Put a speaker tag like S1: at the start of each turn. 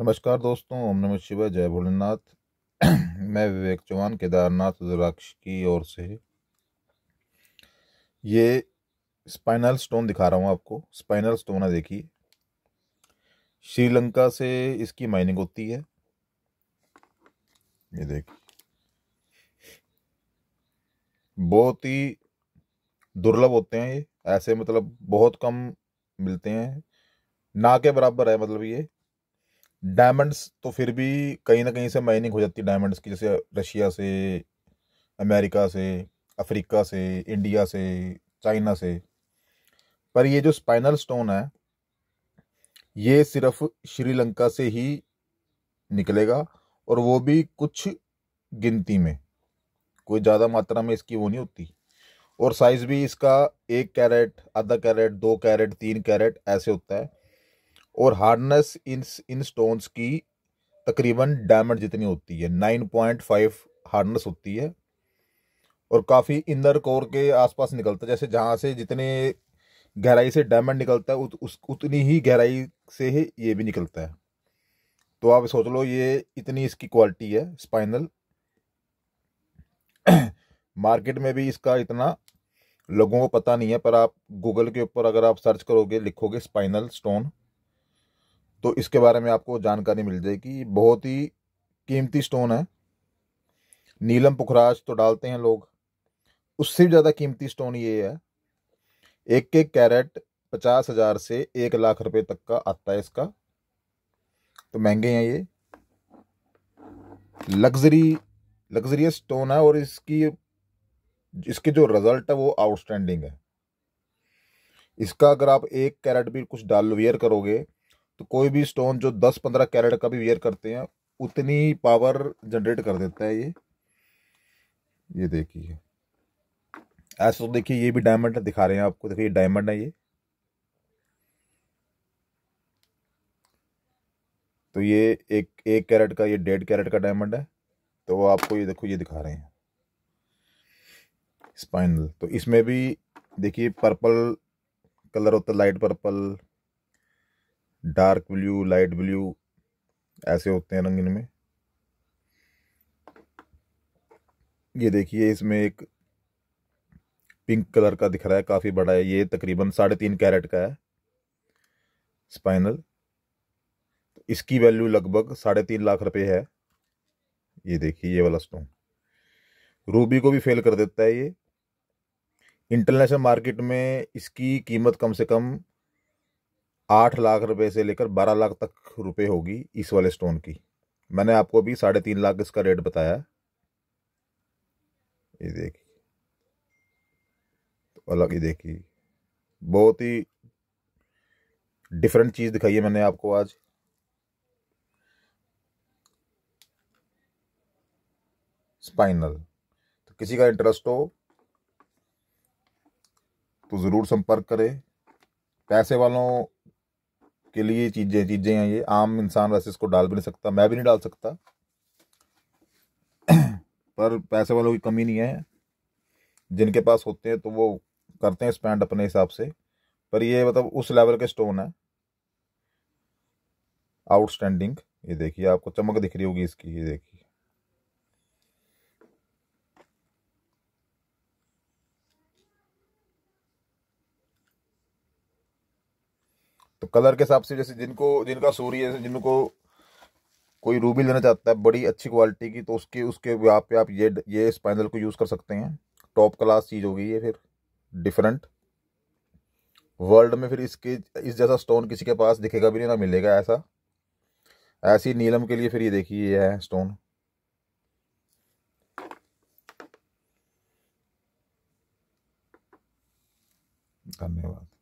S1: नमस्कार दोस्तों ओम नमः शिवाय जय भोलेनाथ मैं विवेक चौहान केदारनाथ रुद्राक्ष की ओर से ये स्पाइनल स्टोन दिखा रहा हूँ आपको स्पाइनल स्टोन है देखिए श्रीलंका से इसकी माइनिंग होती है ये देखिए बहुत ही दुर्लभ होते हैं ये ऐसे मतलब बहुत कम मिलते हैं ना के बराबर है मतलब ये डायमंड्स तो फिर भी कहीं ना कहीं से माइनिंग हो जाती है डायमंड्स की जैसे रशिया से अमेरिका से अफ्रीका से इंडिया से चाइना से पर ये जो स्पाइनल स्टोन है ये सिर्फ श्रीलंका से ही निकलेगा और वो भी कुछ गिनती में कोई ज़्यादा मात्रा में इसकी वो नहीं होती और साइज़ भी इसका एक कैरेट आधा कैरेट दो कैरेट तीन कैरेट ऐसे होता है और हार्डनेस इन इन स्टोन्स की तकरीबन डायमंड जितनी होती है नाइन पॉइंट फाइव हार्डनेस होती है और काफ़ी इनर कोर के आसपास निकलता है जैसे जहाँ से जितने गहराई से डायमंड निकलता है उत, उस उतनी ही गहराई से ही ये भी निकलता है तो आप सोच लो ये इतनी इसकी क्वालिटी है स्पाइनल मार्केट में भी इसका इतना लोगों को पता नहीं है पर आप गूगल के ऊपर अगर आप सर्च करोगे लिखोगे स्पाइनल स्टोन तो इसके बारे में आपको जानकारी मिल जाएगी बहुत ही कीमती स्टोन है नीलम पुखराज तो डालते हैं लोग उससे भी ज़्यादा कीमती स्टोन ये है एक एक कैरेट पचास हज़ार से एक लाख रुपए तक का आता है इसका तो महंगे हैं ये लग्जरी लग्जरियस स्टोन है और इसकी इसके जो रिजल्ट है वो आउटस्टैंडिंग है इसका अगर आप एक कैरेट भी कुछ डाल वेयर करोगे तो कोई भी स्टोन जो दस पंद्रह कैरेट का भी वेयर करते हैं उतनी पावर जनरेट कर देता है ये ये देखिए ऐसा तो देखिए ये भी डायमंड दिखा रहे हैं आपको देखिए ये डायमंड है ये तो ये एक एक कैरेट का ये डेढ़ कैरेट का डायमंड है तो आपको ये देखो ये दिखा रहे हैं स्पाइनल तो इसमें भी देखिए पर्पल कलर होता है light purple dark blue light blue ऐसे होते हैं रंग इनमें ये देखिए इसमें एक पिंक कलर का दिख रहा है काफ़ी बड़ा है ये तकरीबन साढ़े तीन कैरेट का है स्पाइनल इसकी वैल्यू लगभग साढ़े तीन लाख रुपए है ये देखिए ये वाला स्टोन रूबी को भी फेल कर देता है ये इंटरनेशनल मार्केट में इसकी कीमत कम से कम आठ लाख रुपए से लेकर बारह लाख तक रुपए होगी इस वाले स्टोन की मैंने आपको अभी साढ़े तीन लाख इसका रेट बताया ये देखिए तो अलग ही देखिए बहुत ही डिफरेंट चीज़ दिखाई है मैंने आपको आज स्पाइनल तो किसी का इंटरेस्ट हो तो ज़रूर संपर्क करें पैसे वालों के लिए चीज़ें चीज़ें हैं ये आम इंसान वैसे इसको डाल भी नहीं सकता मैं भी नहीं डाल सकता पर पैसे वालों की कमी नहीं है जिनके पास होते हैं तो वो करते हैं स्पेंड अपने हिसाब से पर ये मतलब उस लेवल के स्टोन है आउटस्टैंडिंग ये देखिए आपको चमक दिख रही होगी इसकी ये देखिए तो कलर के हिसाब से जैसे जिनको जिनका सूर्य जिनको कोई रूबी लेना चाहता है बड़ी अच्छी क्वालिटी की तो उसके उसके यहाँ पे आप ये ये स्पाइनल को यूज़ कर सकते हैं टॉप क्लास चीज़ हो गई है फिर डिफरेंट वर्ल्ड में फिर इसके इस जैसा स्टोन किसी के पास दिखेगा भी नहीं ना मिलेगा ऐसा ऐसी नीलम के लिए फिर ये देखिए ये है स्टोन धन्यवाद